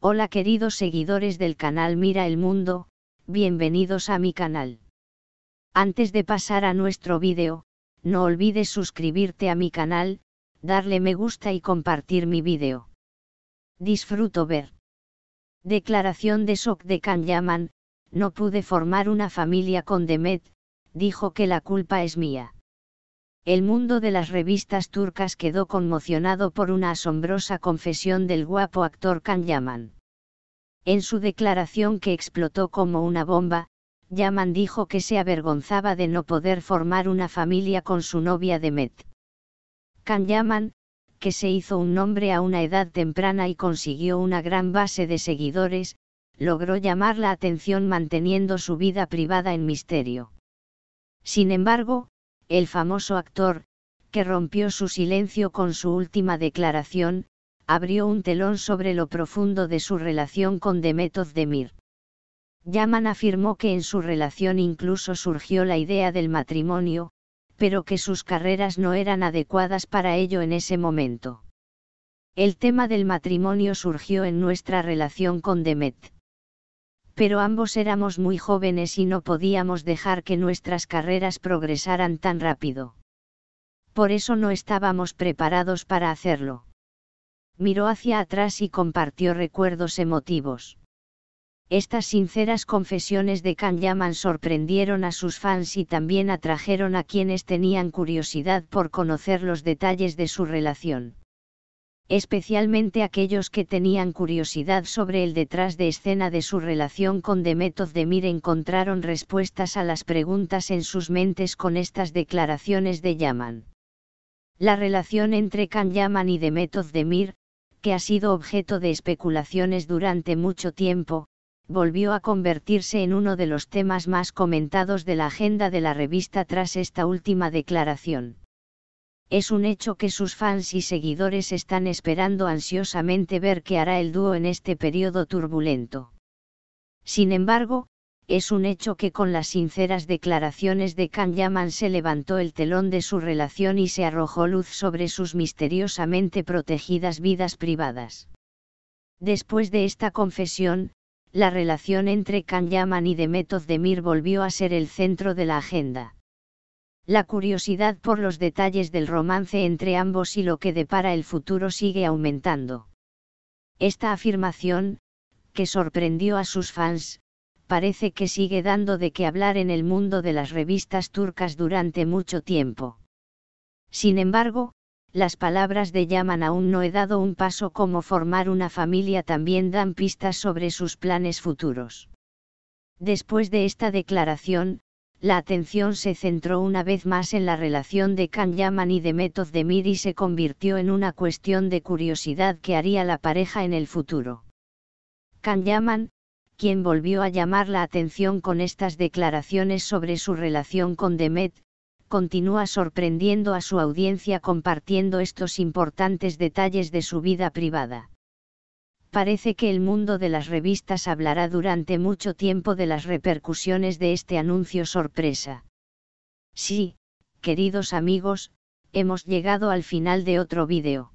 Hola queridos seguidores del canal Mira el Mundo, bienvenidos a mi canal. Antes de pasar a nuestro vídeo, no olvides suscribirte a mi canal, darle me gusta y compartir mi vídeo. Disfruto ver. Declaración de Sok de Yaman: no pude formar una familia con Demet, dijo que la culpa es mía el mundo de las revistas turcas quedó conmocionado por una asombrosa confesión del guapo actor Can Yaman. En su declaración que explotó como una bomba, Yaman dijo que se avergonzaba de no poder formar una familia con su novia Demet. Can Yaman, que se hizo un nombre a una edad temprana y consiguió una gran base de seguidores, logró llamar la atención manteniendo su vida privada en misterio. Sin embargo, el famoso actor, que rompió su silencio con su última declaración, abrió un telón sobre lo profundo de su relación con Demet Demir. Yaman afirmó que en su relación incluso surgió la idea del matrimonio, pero que sus carreras no eran adecuadas para ello en ese momento. El tema del matrimonio surgió en nuestra relación con Demet pero ambos éramos muy jóvenes y no podíamos dejar que nuestras carreras progresaran tan rápido. Por eso no estábamos preparados para hacerlo. Miró hacia atrás y compartió recuerdos emotivos. Estas sinceras confesiones de Kan Yaman sorprendieron a sus fans y también atrajeron a quienes tenían curiosidad por conocer los detalles de su relación especialmente aquellos que tenían curiosidad sobre el detrás de escena de su relación con Demetov de encontraron respuestas a las preguntas en sus mentes con estas declaraciones de Yaman. La relación entre Can Yaman y Demetov de que ha sido objeto de especulaciones durante mucho tiempo, volvió a convertirse en uno de los temas más comentados de la agenda de la revista tras esta última declaración. Es un hecho que sus fans y seguidores están esperando ansiosamente ver qué hará el dúo en este periodo turbulento. Sin embargo, es un hecho que con las sinceras declaraciones de Can Yaman se levantó el telón de su relación y se arrojó luz sobre sus misteriosamente protegidas vidas privadas. Después de esta confesión, la relación entre Can Yaman y Demet Demir volvió a ser el centro de la agenda. La curiosidad por los detalles del romance entre ambos y lo que depara el futuro sigue aumentando. Esta afirmación, que sorprendió a sus fans, parece que sigue dando de qué hablar en el mundo de las revistas turcas durante mucho tiempo. Sin embargo, las palabras de Yaman aún no he dado un paso como formar una familia también dan pistas sobre sus planes futuros. Después de esta declaración, la atención se centró una vez más en la relación de Kan Yaman y de Demir y se convirtió en una cuestión de curiosidad que haría la pareja en el futuro. Kan Yaman, quien volvió a llamar la atención con estas declaraciones sobre su relación con Demet, continúa sorprendiendo a su audiencia compartiendo estos importantes detalles de su vida privada. Parece que el mundo de las revistas hablará durante mucho tiempo de las repercusiones de este anuncio sorpresa. Sí, queridos amigos, hemos llegado al final de otro vídeo.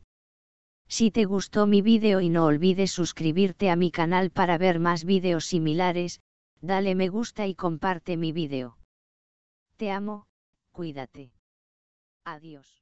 Si te gustó mi vídeo y no olvides suscribirte a mi canal para ver más vídeos similares, dale me gusta y comparte mi vídeo. Te amo, cuídate. Adiós.